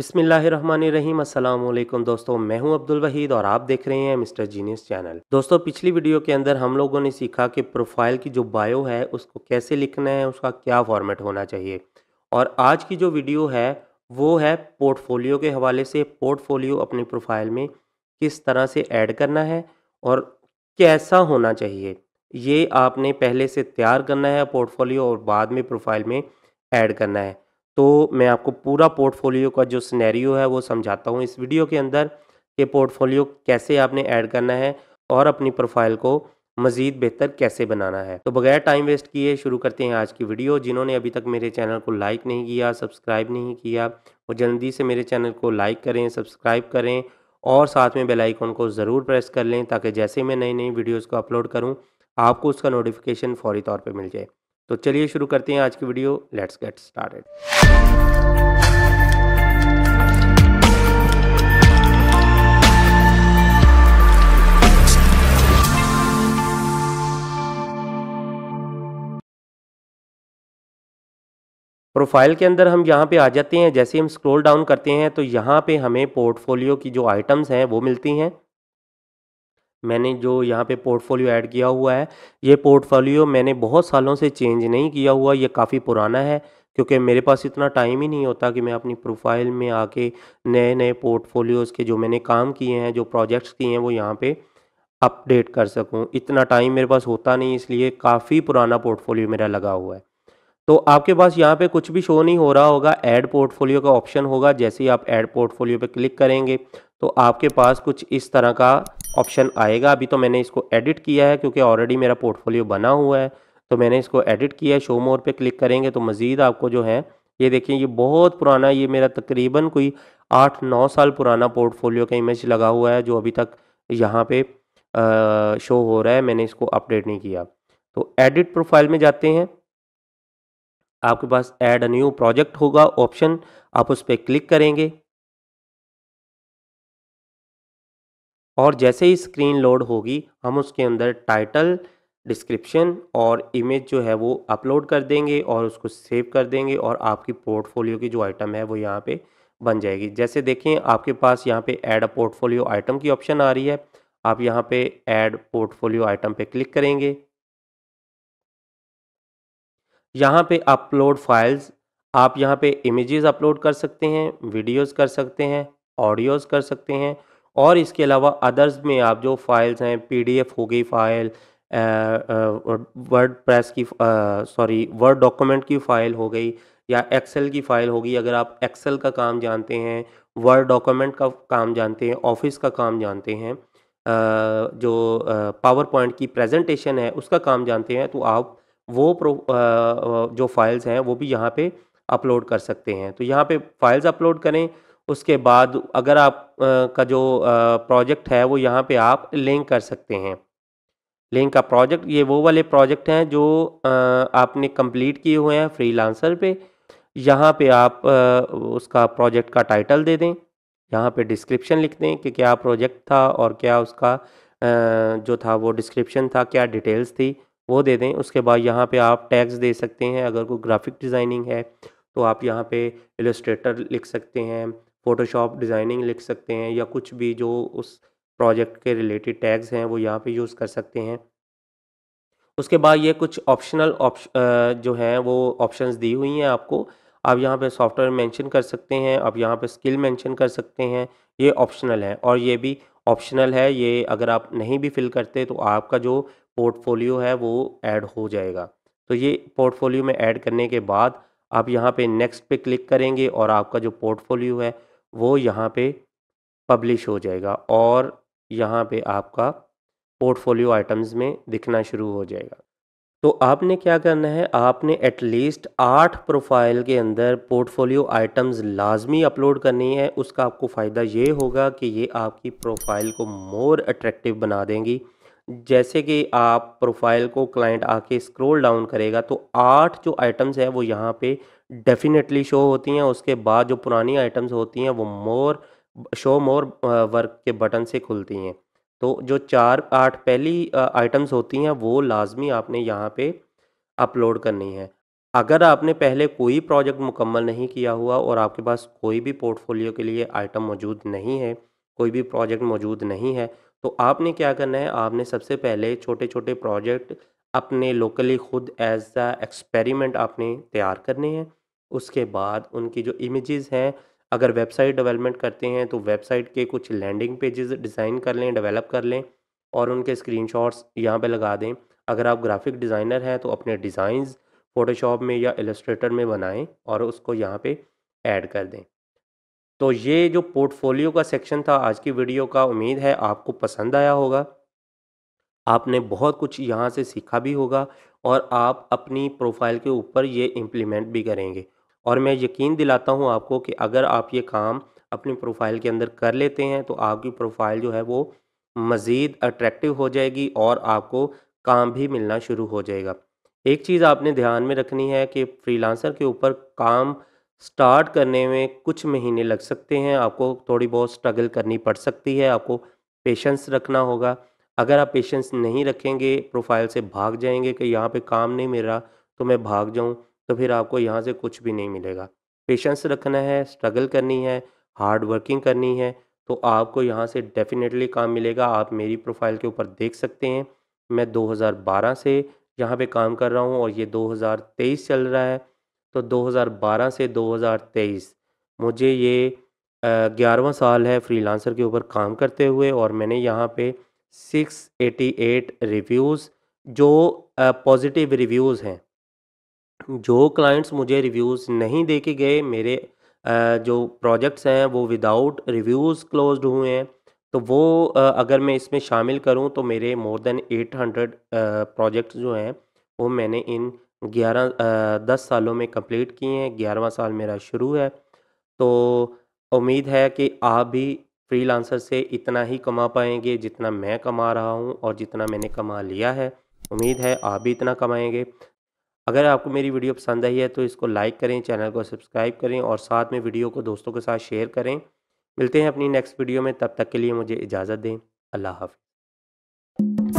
बिसमीम अल्लाम दोस्तों मैं हूं अब्दुल वहीद और आप देख रहे हैं मिस्टर जीनियस चैनल दोस्तों पिछली वीडियो के अंदर हम लोगों ने सीखा कि प्रोफाइल की जो बायो है उसको कैसे लिखना है उसका क्या फॉर्मेट होना चाहिए और आज की जो वीडियो है वो है पोर्टफोलियो के हवाले से पोर्टफोलियो अपनी प्रोफाइल में किस तरह से ऐड करना है और कैसा होना चाहिए ये आपने पहले से तैयार करना है पोर्टफोलियो और बाद में प्रोफाइल में ऐड करना है तो मैं आपको पूरा पोर्टफोलियो का जो सिनेरियो है वो समझाता हूँ इस वीडियो के अंदर कि पोर्टफोलियो कैसे आपने ऐड करना है और अपनी प्रोफाइल को मज़ीद बेहतर कैसे बनाना है तो बगैर टाइम वेस्ट किए शुरू करते हैं आज की वीडियो जिन्होंने अभी तक मेरे चैनल को लाइक नहीं किया सब्सक्राइब नहीं किया वो जल्दी से मेरे चैनल को लाइक करें सब्सक्राइब करें और साथ में बेल आइकन को ज़रूर प्रेस कर लें ताकि जैसे मैं नई नई वीडियोज़ को अपलोड करूँ आपको उसका नोटिफिकेशन फौरी तौर पर मिल जाए तो चलिए शुरू करते हैं आज की video let's get started profile के अंदर हम यहाँ पे आ जाते हैं जैसे हम स्क्रॉल डाउन करते हैं तो यहाँ पे हमें पोर्टफोलियो की जो आइटम्स हैं वो मिलती हैं मैंने जो यहाँ पे पोर्टफोलियो ऐड किया हुआ है ये पोर्टफोलियो मैंने बहुत सालों से चेंज नहीं किया हुआ ये काफ़ी पुराना है क्योंकि मेरे पास इतना टाइम ही नहीं होता कि मैं अपनी प्रोफाइल में आके नए नए पोर्टफोलियोज़ के जो मैंने काम किए हैं जो प्रोजेक्ट्स किए हैं वो यहाँ पर अपडेट कर सकूँ इतना टाइम मेरे पास होता नहीं इसलिए काफ़ी पुराना पोर्टफोलियो मेरा लगा हुआ है तो आपके पास यहाँ पे कुछ भी शो नहीं हो रहा होगा ऐड पोर्टफोलियो का ऑप्शन होगा जैसे ही आप ऐड पोर्टफोलियो पे क्लिक करेंगे तो आपके पास कुछ इस तरह का ऑप्शन आएगा अभी तो मैंने इसको एडिट किया है क्योंकि ऑलरेडी मेरा पोर्टफोलियो बना हुआ है तो मैंने इसको एडिट किया है शो मोर पे क्लिक करेंगे तो मज़ीद आपको जो है ये देखिए ये बहुत पुराना ये मेरा तकरीबन कोई आठ नौ साल पुराना पोर्टफोलियो का इमेज लगा हुआ है जो अभी तक यहाँ पे आ, शो हो रहा है मैंने इसको अपडेट नहीं किया तो एडिट प्रोफाइल में जाते हैं आपके पास एड अ न्यू प्रोजेक्ट होगा ऑप्शन आप उस पर क्लिक करेंगे और जैसे ही स्क्रीन लोड होगी हम उसके अंदर टाइटल डिस्क्रिप्शन और इमेज जो है वो अपलोड कर देंगे और उसको सेव कर देंगे और आपकी पोर्टफोलियो की जो आइटम है वो यहाँ पे बन जाएगी जैसे देखें आपके पास यहाँ पे ऐड अ पोर्टफोलियो आइटम की ऑप्शन आ रही है आप यहाँ पे ऐड पोर्टफोलियो आइटम पे क्लिक करेंगे यहाँ पे अपलोड फाइल्स आप यहाँ पे इमेजेस अपलोड कर सकते हैं वीडियोज़ कर सकते हैं ऑडियोज़ कर सकते हैं और इसके अलावा अदर्स में आप जो फाइल्स हैं पीडीएफ हो गई फाइल वर्ड प्रेस की सॉरी वर्ड डॉक्यूमेंट की फ़ाइल हो गई या एक्सेल की फ़ाइल होगी अगर आप एक्सेल का काम जानते हैं वर्ड डॉक्यूमेंट का काम जानते हैं ऑफिस का काम जानते हैं जो पावर पॉइंट की प्रेजेंटेशन है उसका काम जानते हैं तो आप वो प्रो जो फाइल्स हैं वो भी यहाँ पे अपलोड कर सकते हैं तो यहाँ पे फाइल्स अपलोड करें उसके बाद अगर आप आ, का जो प्रोजेक्ट है वो यहाँ पे आप लिंक कर सकते हैं लिंक का प्रोजेक्ट ये वो वाले प्रोजेक्ट हैं जो आ, आपने कंप्लीट किए हुए हैं फ्रीलांसर पे यहाँ पे आप आ, उसका प्रोजेक्ट का टाइटल दे दें यहाँ पे डिस्क्रिप्शन लिख दें कि क्या प्रोजेक्ट था और क्या उसका जो था वो डिस्क्रिप्शन था क्या डिटेल्स थी वो दे दें उसके बाद यहाँ पे आप टैग्स दे सकते हैं अगर कोई ग्राफिक डिज़ाइनिंग है तो आप यहाँ पे इलस्ट्रेटर लिख सकते हैं फ़ोटोशॉप डिज़ाइनिंग लिख सकते हैं या कुछ भी जो उस प्रोजेक्ट के रिलेटेड टैग्स हैं वो यहाँ पे यूज़ कर सकते हैं उसके बाद ये कुछ ऑप्शनल ऑप्श जो हैं वो ऑप्शंस दी हुई हैं आपको आप यहाँ पे सॉफ्टवेयर मेंशन कर सकते हैं आप यहाँ पे स्किल मेंशन कर सकते हैं ये ऑप्शनल है और ये भी ऑप्शनल है ये अगर आप नहीं भी फिल करते तो आपका जो पोर्टफोलियो है वो ऐड हो जाएगा तो ये पोर्टफोलियो में ऐड करने के बाद आप यहाँ पर नेक्स्ट पर क्लिक करेंगे और आपका जो पोर्टफोलियो है वो यहाँ पे पब्लिश हो जाएगा और यहाँ पे आपका पोर्टफोलियो आइटम्स में दिखना शुरू हो जाएगा तो आपने क्या करना है आपने एटलीस्ट आठ प्रोफाइल के अंदर पोर्टफोलियो आइटम्स लाजमी अपलोड करनी है उसका आपको फ़ायदा ये होगा कि ये आपकी प्रोफाइल को मोर अट्रैक्टिव बना देंगी जैसे कि आप प्रोफाइल को क्लाइंट आके स्क्रॉल डाउन करेगा तो आठ जो आइटम्स हैं वो यहाँ पे डेफिनेटली शो होती हैं उसके बाद जो पुरानी आइटम्स होती हैं वो मोर शो मोर वर्क के बटन से खुलती हैं तो जो चार आठ पहली आइटम्स होती हैं वो लाजमी आपने यहाँ पे अपलोड करनी है अगर आपने पहले कोई प्रोजेक्ट मुकम्मल नहीं किया हुआ और आपके पास कोई भी पोर्टफोलियो के लिए आइटम मौजूद नहीं है कोई भी प्रोजेक्ट मौजूद नहीं है तो आपने क्या करना है आपने सबसे पहले छोटे छोटे प्रोजेक्ट अपने लोकली ख़ुद एज अ एक्सपेरिमेंट आपने तैयार करने हैं उसके बाद उनकी जो इमेजेस हैं अगर वेबसाइट डेवलपमेंट करते हैं तो वेबसाइट के कुछ लैंडिंग पेजेस डिज़ाइन कर लें डेवलप कर लें और उनके स्क्रीनशॉट्स यहाँ पर लगा दें अगर आप ग्राफिक डिज़ाइनर हैं तो अपने डिज़ाइंस फ़ोटोशॉप में या एलस्ट्रेटर में बनाएं और उसको यहाँ पे ऐड कर दें तो ये जो पोर्टफोलियो का सेक्शन था आज की वीडियो का उम्मीद है आपको पसंद आया होगा आपने बहुत कुछ यहाँ से सीखा भी होगा और आप अपनी प्रोफाइल के ऊपर ये इम्प्लीमेंट भी करेंगे और मैं यकीन दिलाता हूँ आपको कि अगर आप ये काम अपनी प्रोफाइल के अंदर कर लेते हैं तो आपकी प्रोफाइल जो है वो मज़ीद अट्रैक्टिव हो जाएगी और आपको काम भी मिलना शुरू हो जाएगा एक चीज़ आपने ध्यान में रखनी है कि फ्रीलांसर के ऊपर काम स्टार्ट करने में कुछ महीने लग सकते हैं आपको थोड़ी बहुत स्ट्रगल करनी पड़ सकती है आपको पेशेंस रखना होगा अगर आप पेशेंस नहीं रखेंगे प्रोफाइल से भाग जाएंगे कि यहाँ पे काम नहीं मिल रहा तो मैं भाग जाऊँ तो फिर आपको यहाँ से कुछ भी नहीं मिलेगा पेशेंस रखना है स्ट्रगल करनी है हार्ड वर्किंग करनी है तो आपको यहाँ से डेफिनेटली काम मिलेगा आप मेरी प्रोफाइल के ऊपर देख सकते हैं मैं 2012 से यहाँ पे काम कर रहा हूँ और ये 2023 चल रहा है तो 2012 से 2023 मुझे ये ग्यारहवा साल है फ्रीलांसर के ऊपर काम करते हुए और मैंने यहाँ पे 688 रिव्यूज़ जो पॉजिटिव रिव्यूज़ हैं जो क्लाइंट्स मुझे रिव्यूज़ नहीं देके गए मेरे जो प्रोजेक्ट्स हैं वो विदाउट रिव्यूज़ क्लोज हुए हैं तो वो अगर मैं इसमें शामिल करूं तो मेरे मोर देन 800 प्रोजेक्ट्स जो हैं वो मैंने इन ग्यारह दस सालों में कंप्लीट किए हैं ग्यारहवा साल मेरा शुरू है तो उम्मीद है कि आप भी फ्रीलांसर से इतना ही कमा पाएंगे जितना मैं कमा रहा हूँ और जितना मैंने कमा लिया है उम्मीद है आप भी इतना कमाएंगे अगर आपको मेरी वीडियो पसंद आई है तो इसको लाइक करें चैनल को सब्सक्राइब करें और साथ में वीडियो को दोस्तों के साथ शेयर करें मिलते हैं अपनी नेक्स्ट वीडियो में तब तक के लिए मुझे इजाज़त दें अल्लाह हाफ़